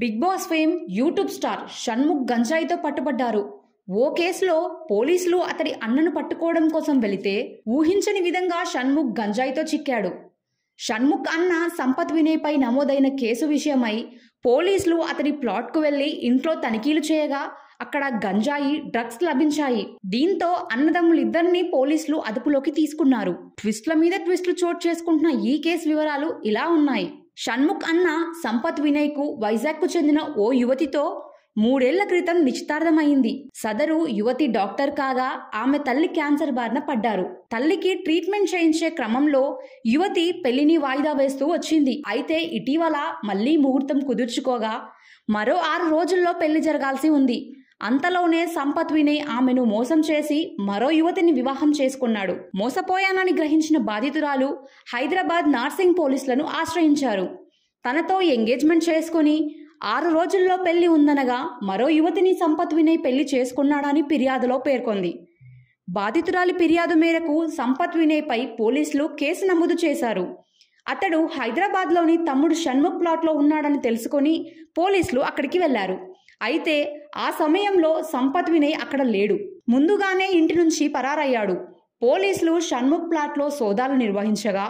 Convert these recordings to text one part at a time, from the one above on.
big Boss fame YouTube star Shanmukh గంజాయితో పట్టుబడ్డారు ఓ కేసులో పోలీసులు అతడి అన్నను పట్టుకోవడం కోసం వెళితే ఊహించని విధంగా షణ్ముఖ్ గంజాయితో చిక్కాడు షణ్ముఖ్ అన్న సంపత్ వినయ్పై నమోదైన కేసు విషయమై పోలీసులు అతడి ప్లాట్కు వెళ్లి ఇంట్లో తనిఖీలు చేయగా అక్కడ గంజాయి డ్రగ్స్ లభించాయి దీంతో అన్నదమ్ములిద్దరినీ పోలీసులు అదుపులోకి తీసుకున్నారు ట్విస్ట్ల మీద ట్విస్ట్లు చోటు చేసుకుంటున్న ఈ కేసు వివరాలు ఇలా ఉన్నాయి షణ్ముఖ్ అన్న సంపత్ వినయ్కు వైజాగ్కు చెందిన ఓ యువతితో మూడేళ్ల క్రితం నిశ్చితార్థమైంది సదరు యువతి డాక్టర్ కాగా ఆమె తల్లి క్యాన్సర్ బారిన పడ్డారు తల్లికి ట్రీట్మెంట్ చేయించే క్రమంలో యువతి పెళ్లిని వాయిదా వేస్తూ వచ్చింది అయితే ఇటీవల మళ్లీ ముహూర్తం కుదుర్చుకోగా మరో ఆరు రోజుల్లో పెళ్లి జరగాల్సి ఉంది అంతలోనే సంపత్ వినయ్ ఆమెను మోసం చేసి మరో యువతిని వివాహం చేసుకున్నాడు మోసపోయానని గ్రహించిన బాధితురాలు హైదరాబాద్ నార్సింగ్ పోలీసులను ఆశ్రయించారు తనతో ఎంగేజ్మెంట్ చేసుకుని ఆరు రోజుల్లో పెళ్లి ఉందనగా మరో యువతిని సంపత్ వినయ్ పెళ్లి చేసుకున్నాడని ఫిర్యాదులో పేర్కొంది బాధితురాలి ఫిర్యాదు మేరకు సంపత్ వినయ్పై పోలీసులు కేసు నమోదు చేశారు అతడు హైదరాబాద్లోని తమ్ముడు షణ్ముఖ్ ప్లాట్లో ఉన్నాడని తెలుసుకొని పోలీసులు అక్కడికి వెళ్లారు అయితే ఆ సమయంలో సంపత్ వినయ్ అక్కడ లేడు ముందుగానే ఇంటి నుంచి పరారయ్యాడు పోలీసులు షణ్ముఖ్ ప్లాట్లో సోదాలు నిర్వహించగా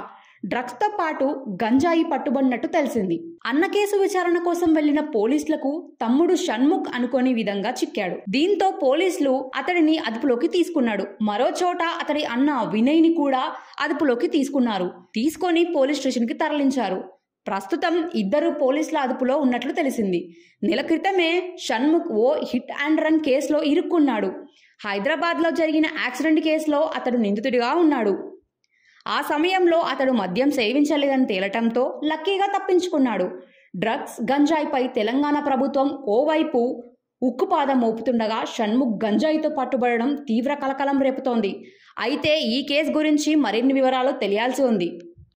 డ్రగ్స్తో పాటు గంజాయి పట్టుబడినట్టు తెలిసింది అన్న కేసు విచారణ కోసం వెళ్లిన పోలీసులకు తమ్ముడు షణ్ముఖ్ అనుకోని విధంగా చిక్కాడు దీంతో పోలీసులు అతడిని అదుపులోకి తీసుకున్నాడు మరో చోట అతడి అన్న వినయ్ని కూడా అదుపులోకి తీసుకున్నారు తీసుకొని పోలీస్ స్టేషన్కి తరలించారు ప్రస్తుతం ఇద్దరు పోలీసుల అదుపులో ఉన్నట్లు తెలిసింది నెల క్రితమే షణ్ముఖ్ ఓ హిట్ అండ్ రన్ కేసులో ఇరుక్కున్నాడు హైదరాబాద్లో జరిగిన యాక్సిడెంట్ కేసులో అతడు నిందితుడిగా ఉన్నాడు ఆ సమయంలో అతడు మద్యం సేవించలేదని తేలటంతో లక్కీగా తప్పించుకున్నాడు డ్రగ్స్ గంజాయిపై తెలంగాణ ప్రభుత్వం ఓవైపు ఉక్కుపాదం మోపుతుండగా షణ్ముఖ్ గంజాయితో పట్టుబడడం తీవ్ర కలకలం రేపుతోంది అయితే ఈ కేసు గురించి మరిన్ని వివరాలు తెలియాల్సి ఉంది